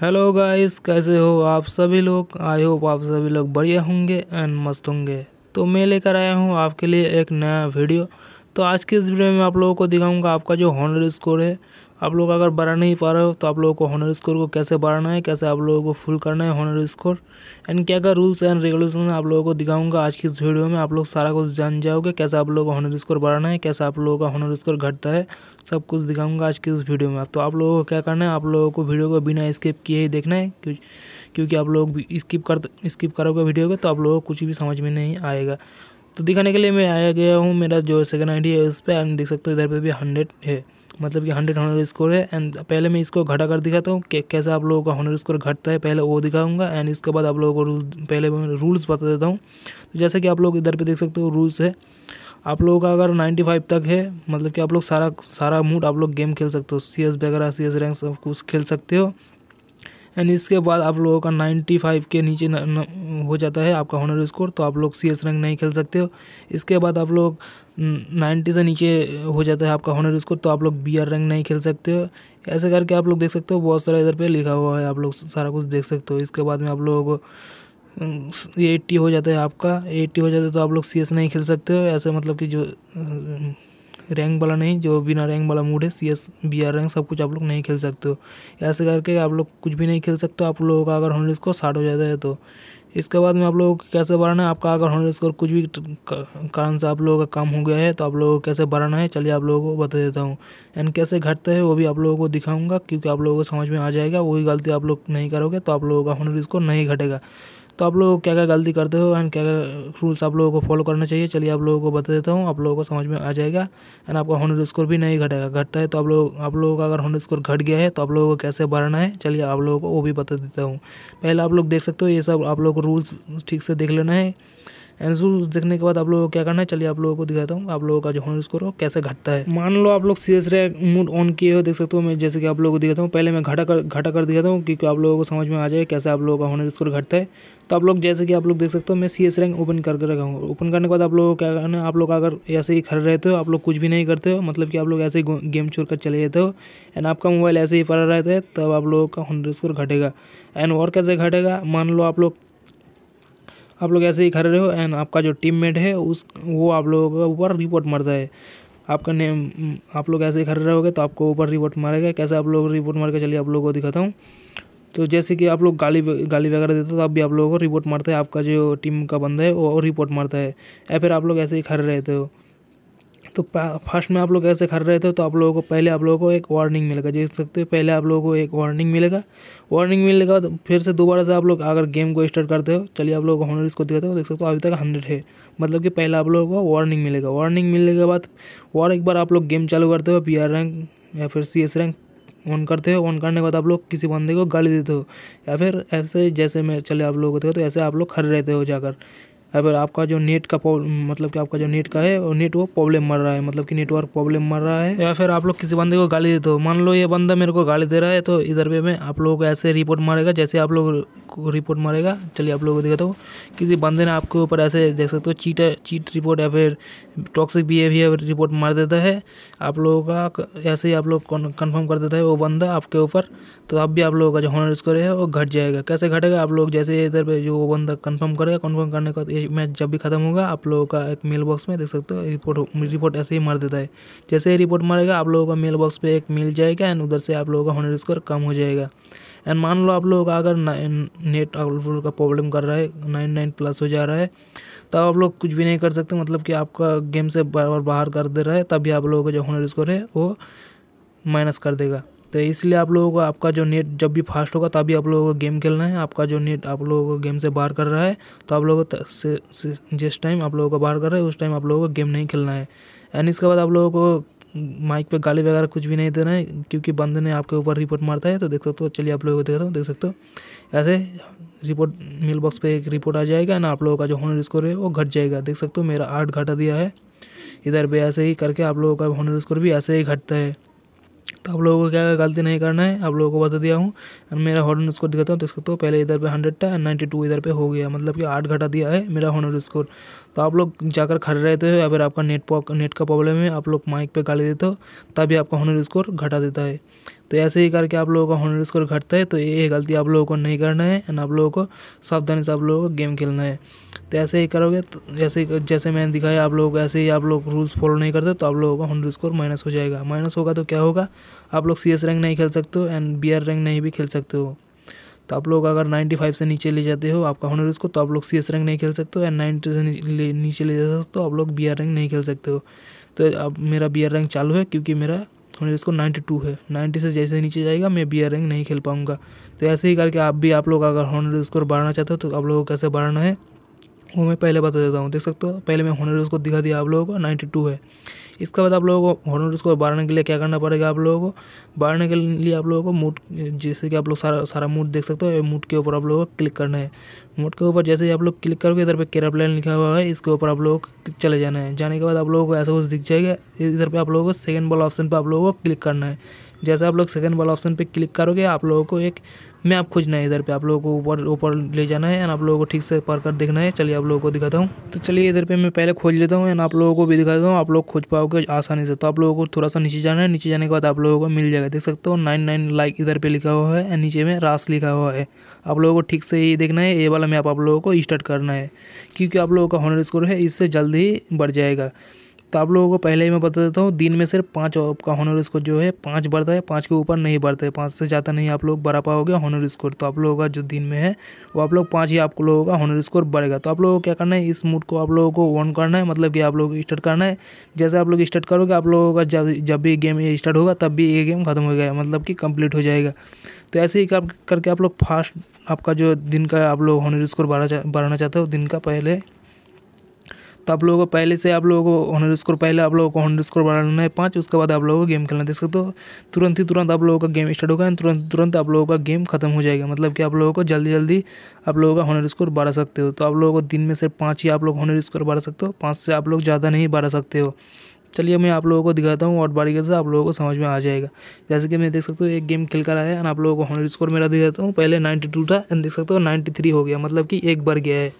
hello guys कैसे हो आप सभी लोग आई होप आप सभी लोग बढ़िया होंगे एंड मस्त होंगे तो मैं लेकर आया हूँ आपके लिए एक नया वीडियो तो आज के इस वीडियो में आप लोगों को दिखाऊंगा आपका जो हॉनर स्कोर है आप लोग अगर बढ़ा नहीं पा रहे हो तो आप लोगों को हॉनर स्कोर को कैसे बढ़ाना है कैसे आप लोगों को फुल करना है हॉनर स्कोर एंड क्या क्या रूल्स एंड रेगुलेशन आप लोगों को दिखाऊंगा आज की इस वीडियो में आप लोग सारा कुछ जान जाओगे कैसे आप लोगों का हॉनर स्कोर बढ़ाना है कैसे आप लोगों का हॉनर स्कोर घटता है सब कुछ दिखाऊंगा आज की इस वीडियो में तो आप लोगों को क्या करना है आप लोगों को वीडियो को बिना स्किप किए ही देखना है क्योंकि आप लोग स्किप कर स्किप करोगे वीडियो को तो आप लोगों को कुछ भी समझ में नहीं आएगा तो दिखाने के लिए मैं आया गया हूँ मेरा जो सेकंड आईडी है उस पर देख सकते हो इधर पर भी हंड्रेड है मतलब कि हंड्रेड हॉनर स्कोर है एंड पहले मैं इसको घटा कर दिखाता हूँ कैसे आप लोगों का हॉनर स्कोर घटता है पहले वो दिखाऊंगा एंड इसके बाद आप लोगों को रूल पहले मैं रूल्स बता देता हूँ तो जैसे कि आप लोग इधर पे देख सकते हो रूल्स है आप लोगों का अगर फाइव तक है मतलब कि आप लोग सारा सारा मूड आप लोग गेम खेल सकते हो सी एस वगैरह सी एस रैंक सब कुछ खेल सकते हो एंड इसके बाद आप लोगों का 95 के नीचे न, न, हो जाता है आपका ऑनर स्कोर तो आप लोग सी एस रैंक नहीं खेल सकते हो इसके बाद आप लोग 90 से नीचे हो जाता है आपका ऑनर स्कोर तो आप लोग बी आर रैंक नहीं खेल सकते हो ऐसे करके आप लोग देख सकते हो बहुत सारा इधर पे लिखा हुआ है आप लोग सारा कुछ देख सकते हो इसके बाद में आप लोगों को एट्टी हो जाता है आपका एट्टी हो जाता है तो आप लोग सी एस नहीं खेल सकते हो ऐसे मतलब कि जो रैंक वाला नहीं जो बिना रैंक वाला मूड है C S B R rank सब कुछ आप लोग नहीं खेल सकते हो ऐसे करके आप लोग कुछ भी नहीं खेल सकते आप लोगों का अगर हंड्रेड स्कोर साठ हो जाता है तो इसके बाद में आप लोगों को कैसे बढ़ाना है आपका अगर हंड्रेड स्कोर कुछ भी कारण से आप लोगों का कम हो गया है तो आप लोगों को कैसे बढ़ाना है चलिए आप लोगों को बता देता हूँ एंड कैसे घटते हैं वो भी आप लोगों को दिखाऊंगा क्योंकि आप लोगों को समझ में आ जाएगा वही गलती आप लोग नहीं करोगे तो आप लोगों का हंड्रेड स्कोर नहीं घटेगा तो आप लोग क्या क्या गलती करते हो एंड क्या क्या रूल्स आप लोगों को फॉलो करना चाहिए चलिए आप लोगों को बता देता हूँ आप लोगों को समझ में आ जाएगा एंड आपका हॉनर स्कोर भी नहीं घटेगा घटता है तो आप लोग आप लोगों का अगर हॉनर स्कोर घट गया है तो आप लोगों को कैसे बढ़ना है चलिए आप लोगों को वो भी बता देता हूँ पहले आप लोग देख सकते हो ये सब आप लोग को रूल्स ठीक से देख लेना है एंसुल देखने के बाद आप लोगों को क्या करना है चलिए आप लोगों को दिखाता हूँ आप लोगों का जो हॉनर स्कोर हो कैसे घटता है मान लो आप लोग सीरियस रैक मूड ऑन किए हो देख सकते हो मैं जैसे कि आप लोगों को दिखाता हूँ पहले मैं घटा कर घटा कर दिखाता हूँ क्योंकि आप लोगों को समझ में आ जाए कैसे आप लोगों का हॉनर स्कोर घटता है तो आप लोग जैसे कि आप लोग देख सकते हो मैं सी एस रैंक ओपन करके रखा हूँ ओपन करने के बाद आप लोग क्या करना है आप लोग अगर ऐसे ही खड़े रहते हो आप लोग कुछ भी नहीं करते हो मतलब कि आप लोग ऐसे ही गेम छोड़ कर चले जाते हो एंड आपका मोबाइल ऐसे ही पड़ा रहता है तब आप लोगों का हंड्रेड स्कोर घटेगा एंड और कैसे घटेगा मान लो आप लोग आप लोग ऐसे ही खड़े रहो एंड आपका जो टीम मेट है उस वो आप लोगों के ऊपर रिपोर्ट मारता है आपका नेम आप लोग ऐसे ही खड़े रहोगे तो आपको ऊपर रिपोर्ट मारेगा कैसे आप लोग रिपोर्ट मार के चलिए आप लोगों को दिखाता हूँ तो जैसे कि आप लोग गाली गाली वगैरह देते हो तो आप भी आप लोगों को रिपोर्ट मारता है आपका जो टीम का बंदा है वो रिपोर्ट मारता है या फिर आप लोग ऐसे ही खड़े रहते हो तो फर्स्ट में आप लोग ऐसे कर रहे थे तो आप लोगों को पहले आप लोगों को एक वार्निंग मिलेगा देख सकते हो पहले आप लोगों को एक वार्निंग मिलेगा वार्निंग मिलने के बाद फिर से दोबारा से आप लोग अगर गेम को स्टार्ट करते हो चलिए आप लोग हॉनर इसको दिखाते हो देख सकते हो अभी तक हंड्रेड है मतलब कि पहले आप लोगों को वार्निंग मिलेगा वार्निंग मिलने के बाद और एक बार आप लोग गेम चालू करते हो पी रैंक या फिर सी रैंक ऑन करते हो ऑन करने के बाद आप लोग किसी बंदे को गाली देते हो या फिर ऐसे जैसे मैं चले आप लोग को देखो तो ऐसे आप लोग खड़े रहते हो जाकर अगर आपका जो नेट का मतलब कि आपका जो नेट का है और नेट वो प्रॉब्लम मर रहा है मतलब कि नेटवर्क प्रॉब्लम मर रहा है या फिर आप लोग किसी बंदे को गाली देते हो मान लो ये बंदा मेरे को गाली दे रहा है तो इधर पे मैं आप लोगों को ऐसे रिपोर्ट मारेगा जैसे आप लोग रिपोर्ट मारेगा चलिए आप लोगों को दिखाता हूँ किसी बंदे ने आपके ऊपर ऐसे देख सकते हो चीट चीट रिपोर्ट या फिर टॉक्सिक बिहेवियर रिपोर्ट मार देता है आप लोगों का ऐसे ही आप लोग कन्फर्म कर देता है वो बंदा आपके ऊपर तो अब भी आप लोगों का जो हॉनर स्कोर है वो घट जाएगा कैसे घटेगा आप लोग जैसे इधर पर जो वो बंदा कन्फर्म करेगा कन्फर्म करने के बाद मैच जब भी खत्म होगा आप लोगों का एक मेल बॉक्स में देख सकते हो रिपोर्ट रिपोर्ट ऐसे ही मर देता है जैसे ही रिपोर्ट मरेगा आप लोगों का मेल बॉक्स पे एक मिल जाएगा एंड उधर से आप लोगों का हंड्रेड स्कोर कम हो जाएगा एंड मान लो आप लोगों का अगर नेट आप लोगों का प्रॉब्लम कर रहा है नाइन नाइन प्लस हो जा रहा है तब आप लोग कुछ भी नहीं कर सकते मतलब कि आपका गेम से बार बार बाहर कर दे रहा है तभी आप लोगों का जो हंड्रेड स्कोर है वो माइनस कर देगा तो इसलिए आप लोगों को आपका जो नेट जब भी फास्ट होगा तभी आप लोगों को गेम खेलना है आपका जो नेट आप लोगों को गेम से बाहर कर रहा है तो आप लोगों को जिस टाइम आप लोगों को बाहर कर रहा है उस टाइम आप लोगों को गेम नहीं खेलना है एंड इसके बाद आप लोगों को माइक पे गाली वगैरह कुछ भी नहीं देना है क्योंकि बंदे ने आपके ऊपर रिपोर्ट मारता है तो देख सकते हो चलिए आप लोगों को देख रहा हूँ देख सकते हो ऐसे रिपोर्ट मेल बॉक्स पर एक रिपोर्ट आ जाएगा ना आप लोगों का जो हॉनर स्कोर है वो घट जाएगा देख सकते हो मेरा आर्ट घटा दिया है इधर भी ऐसे ही करके आप लोगों का हॉनर स्कोर भी ऐसे ही घटता है तो आप लोगों को क्या गलती नहीं करना है आप लोगों को बता दिया हूँ मेरा हॉर्नर स्कोर दिखाता हूँ तो इसको तो पहले इधर पे हंड्रेड था नाइन्टी टू इधर पे हो गया मतलब कि आठ घटा दिया है मेरा हॉर्नर स्कोर तो आप लोग जाकर खड़े रहते हो या फिर आपका नेट नेट का प्रॉब्लम है आप लोग माइक पर गाली देते हो तभी आपका हॉनर स्कोर घटा देता है तो ऐसे ही करके आप लोगों का हॉनर स्कोर घटता है तो ये गलती आप लोगों को नहीं करना है एंड आप लोगों को सावधानी से आप लोगों को गेम खेलना है तो ऐसे ही करोगे तो जैसे जैसे मैंने दिखाया आप लोग ऐसे ही आप लोग रूल्स फॉलो नहीं करते तो आप लोगों का हॉर्नर स्कोर माइनस हो जाएगा माइनस होगा तो क्या होगा आप लोग सी एस रैंक नहीं खेल सकते हो एंड बी आर रैंक नहीं भी खेल सकते हो तो आप लोग अगर नाइन्टी फाइव से नीचे ले जाते हो आपका हॉनर इसको तो आप लोग सी एस रैंक नहीं खेल सकते हो एंड नाइन्टी से नीचे ले जा सकते हो तो आप लोग बी आर रैंक नहीं खेल सकते हो तो अब मेरा बी आर रैंक चालू है क्योंकि मेरा हॉनर इसको टू है नाइन्टी से जैसे नीचे जाएगा मैं बी आर रैंक नहीं खेल पाऊँगा तो ऐसे ही करके आप भी आप लोग अगर हॉनर स्कोर बढ़ाना चाहते हो तो आप लोगों को कैसे बढ़ाना है वो मैं पहले बता देता हूँ देख सकते हो पहले मैं हॉनर उसको दिखा दिया आप लोगों को नाइन्टी टू है इसके बाद आप लोगों को हॉनर उसको बढ़ाने के लिए क्या करना पड़ेगा आप लोगों को बढ़ाने के लिए आप लोगों को मूड जैसे कि आप लोग सारा सारा मूड देख सकते हो मूड के ऊपर आप लोगों को क्लिक करना है मूड के ऊपर जैसे ही आप लोग क्लिक करोगे इधर पे प्लान लिखा हुआ है इसके ऊपर आप लोगों को चले जाना है जाने के बाद आप लोगों को ऐसा कुछ दिख जाएगा इधर पर आप लोगों को सेकेंड वाला ऑप्शन पर आप लोगों को क्लिक करना है जैसे आप लोग सेकेंड वाला ऑप्शन पर क्लिक करोगे आप लोगों को एक मैप खोजना है इधर पे आप लोगों को ऊपर ऊपर ले जाना है एंड आप लोगों को ठीक से पढ़ कर देखना है चलिए आप लोगों को दिखाता हूँ तो चलिए इधर पे मैं पहले खोज लेता हूँ एंड आप लोगों को भी दिखाता हूँ आप लोग खोज पाओगे आसानी से तो आप लोगों को थोड़ा सा नीचे जाना है नीचे जाने के बाद आप लोगों को मिल जाएगा देख सकते हो नाइन नाइन लाइक इधर पर लिखा हुआ है एंड नीचे में रास लिखा हुआ है आप लोगों को ठीक से ये देखना है ये वाला मैप आप लोगों को स्टार्ट करना है क्योंकि आप लोगों का हॉनर स्कोर है इससे जल्द ही बढ़ जाएगा तो आप लोगों को पहले ही मैं बता देता हूँ दिन में सिर्फ पाँच आपका हॉनर स्कोर जो है पाँच बढ़ता है पाँच के ऊपर नहीं बढ़ता है पाँच से ज़्यादा नहीं आप लोग बढ़ा पाओगे हॉनर स्कोर तो आप लोगों का जो दिन में है वो आप लोग पाँच ही आप लोगों का हॉनर स्कोर बढ़ेगा तो आप लोगों को क्या करना है इस मूड को आप लोगों को ऑन करना है मतलब कि आप लोग स्टार्ट करना है जैसे आप लोग स्टार्ट करोगे आप लोगों का जब जब भी गेम ये स्टार्ट होगा तब भी ये गेम खत्म हो गया मतलब कि कंप्लीट हो जाएगा तो ऐसे ही करके आप लोग फास्ट आपका जो दिन का आप लोग हॉनर स्कोर बढ़ा बढ़ाना चाहते हो दिन का पहले तो आप लोगों को पहले से आप लोगों को हंड्रेड स्कोर पहले आप लोगों को हंड्रेड स्कोर बढ़ाना है पाँच उसके बाद आप लोगों को गेम खेलना देख सकते हो तुरंत ही तुरंत आप लोगों का गेम स्टार्ट होगा तुरंत तुरंत आप लोगों का गेम खत्म हो जाएगा मतलब कि आप लोगों को जल्दी जल्दी आप लोगों का हंड्रेड स्कोर बढ़ा सकते हो तो आप लोगों को दिन में सिर्फ पाँच ही आप लोग हंड्रेड स्कोर बढ़ा सकते हो पाँच से आप लोग ज़्यादा नहीं बढ़ा सकते हो चलिए मैं आप लोगों को दिखाता हूँ और बारी से आप लोगों को समझ में आ जाएगा जैसे कि मैं देख सकता हूँ एक गेम खेल कर आया एंड आप लोगों को हंड्रेड स्कोर मेरा दिखाता हूँ पहले नाइन्टी टू था एंड देख सकते हो नाइन्टी थ्री हो गया मतलब कि एक बार गया है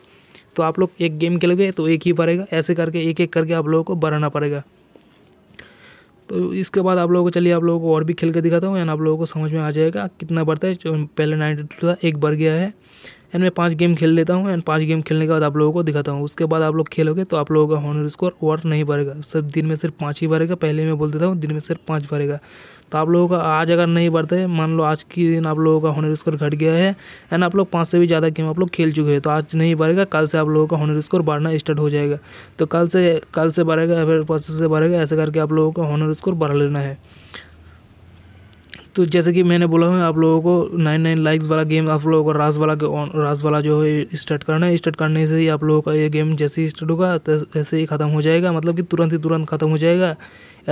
तो आप लोग एक गेम खेलोगे तो एक ही भरेगा ऐसे करके एक एक करके आप लोगों को बढ़ाना पड़ेगा तो इसके बाद आप लोगों को चलिए आप लोगों को और भी खेल के दिखाता हूँ यानी आप लोगों को समझ में आ जाएगा कितना बढ़ता है पहले नाइन्टी टू था एक बढ़ गया है एंड मैं पाँच गेम खेल लेता हूँ एंड पाँच गेम खेलने के बाद आप लोगों को दिखाता हूँ उसके बाद आप लोग खेलोगे तो आप लोगों का हॉनर स्कोर और नहीं भरेगा सिर्फ दिन में सिर्फ पाँच ही भरेगा पहले मैं बोल देता हूँ दिन में सिर्फ पाँच भरेगा तो आप लोगों का आज अगर नहीं बढ़ता है मान लो आज के दिन आप लोगों का हॉनर स्कोर घट गया है एंड आप लोग पाँच से भी ज़्यादा गेम आप लोग खेल चुके हैं तो आज नहीं बढ़ेगा कल से आप लोगों का हॉनर स्कोर बढ़ना स्टार्ट हो जाएगा तो कल से कल से बढ़ेगा फिर परसों से बढ़ेगा ऐसे करके आप लोगों का हॉनर स्कोर बढ़ा लेना है तो जैसे कि मैंने बोला हूँ आप लोगों को नाइन नाइन लाइक्स वाला गेम आप लोगों को रास वाला रास वाला जो है स्टार्ट करना है स्टार्ट करने से ही आप लोगों का ये गेम जैसे ही स्टार्ट होगा ऐसे ही ख़त्म हो जाएगा मतलब कि तुरंत ही तुरंत ख़त्म हो जाएगा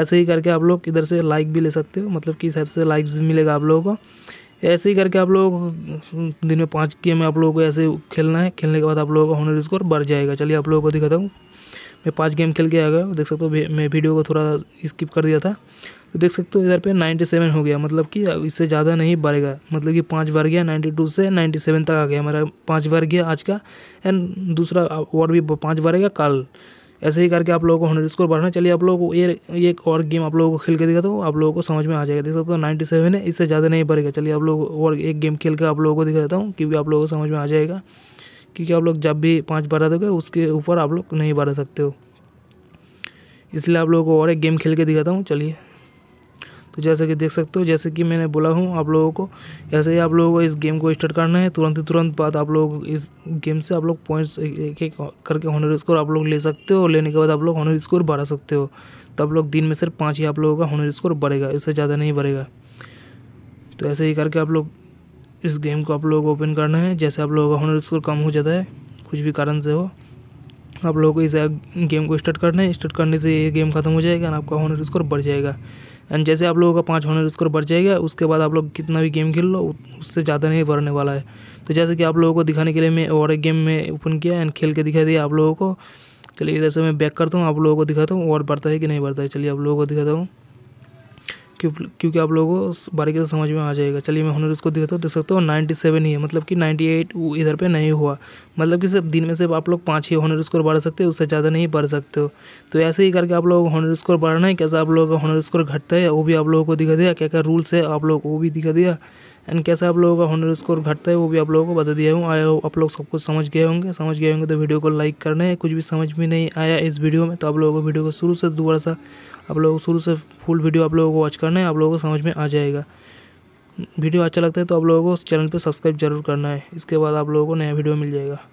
ऐसे ही करके आप लोग इधर से लाइक भी ले सकते हो मतलब कि हिसाब से लाइक्स भी मिलेगा आप लोगों को ऐसे ही करके आप लोग दिन में पाँच गेम आप लोगों को ऐसे खेलना है खेलने के बाद आप लोगों का हॉनर स्कोर बढ़ जाएगा चलिए आप लोगों को दिखाता हूँ मैं पाँच गेम खेल के आ गया देख सकते हो मैं वीडियो को थोड़ा स्किप कर दिया था तो देख सकते हो इधर पे 97 हो गया मतलब कि इससे ज़्यादा नहीं बढ़ेगा मतलब कि पाँच बार गया 92 से 97 तक आ गया हमारा पाँच बार गया आज का एंड दूसरा और भी पाँच बढ़ेगा कल ऐसे ही करके आप लोगों को हंड्रेड स्कोर बढ़ना चलिए आप लोगों को ये एक और गेम आप लोगों को खेल के दिखा तो आप लोगों को समझ में आ जाएगा देख सकते हो नाइन्टी सेवन है इससे ज़्यादा नहीं बढ़ेगा चलिए आप लोग और एक गेम खेल के आप लोगों को दिखा देता हूँ क्योंकि आप लोगों को समझ में आ जाएगा क्योंकि आप लोग जब भी पाँच बारह दोगे उसके ऊपर आप लोग नहीं बढ़ा सकते हो इसलिए आप लोगों को और एक गेम खेल के दिखाता हूँ चलिए तो जैसे कि देख सकते हो जैसे कि मैंने बोला हूँ आप लोगों को ऐसे ही आप लोगों को इस गेम को स्टार्ट करना है तुरंत ही तुरंत बाद आप लोग इस गेम से आप लोग पॉइंट्स एक एक करके हॉनर स्कोर आप लोग ले सकते हो और लेने के बाद आप लोग हॉनर स्कोर बढ़ा सकते हो तो आप लोग दिन में सिर्फ पाँच ही आप लोगों का हॉनर स्कोर बढ़ेगा इससे ज़्यादा नहीं बढ़ेगा तो ऐसे ही करके आप लोग इस गेम को आप लोग ओपन करना है जैसे आप लोगों का हॉनर स्कोर कम हो जाता है कुछ भी कारण से हो आप लोगों को इस गेम को स्टार्ट करना है स्टार्ट करने से ये गेम खत्म हो जाएगा एंड आपका हॉनर स्कोर बढ़ जाएगा एंड जैसे आप लोगों का पाँच हॉनर स्कोर बढ़ जाएगा उसके बाद आप लोग कितना भी गेम खेल लो उससे ज़्यादा नहीं बढ़ने वाला है तो जैसे कि आप लोगों को दिखाने के लिए मैं और एक गेम में ओपन किया एंड खेल के दिखा दिया आप लोगों को चलिए इधर से मैं बैक करता हूँ आप लोगों को दिखाता हूँ और बढ़ता है कि नहीं बढ़ता है चलिए आप लोगों को दिखाता हूँ क्योंकि आप लोगों को बारीकी से तो समझ में आ जाएगा चलिए मैं हनर इसको देखता हूँ देख सकते हो नाइन्टी सेवन ही है मतलब कि नाइन्टी एट इधर पे नहीं हुआ मतलब कि सिर्फ दिन में सिर्फ आप लोग पाँच ही हनर स्कोर बढ़ सकते हो उससे ज़्यादा नहीं बढ़ सकते हो तो ऐसे ही करके आप लोगों को हनर स्कोर बढ़ना है कैसे आप लोगों का हनर स्कोर घटता है वो भी आप लोगों को दिखा दिया क्या क्या रूल्स है आप लोग को वो भी दिखा दिया एंड कैसे आप लोगों का हॉनर स्कोर घटता है वो भी आप लोगों को बता दिया हूँ आया हो आप लोग सब कुछ समझ गए होंगे समझ गए होंगे तो वीडियो को लाइक करना है कुछ भी समझ में नहीं आया इस वीडियो में तो आप लोगों को वीडियो को शुरू से दोबारा सा आप लोगों को शुरू से फुल वीडियो आप लोगों को वॉच करना है आप लोगों को समझ में आ जाएगा वीडियो अच्छा लगता है तो आप लोगों को चैनल पर सब्सक्राइब जरूर करना है इसके बाद आप लोगों को नया वीडियो मिल जाएगा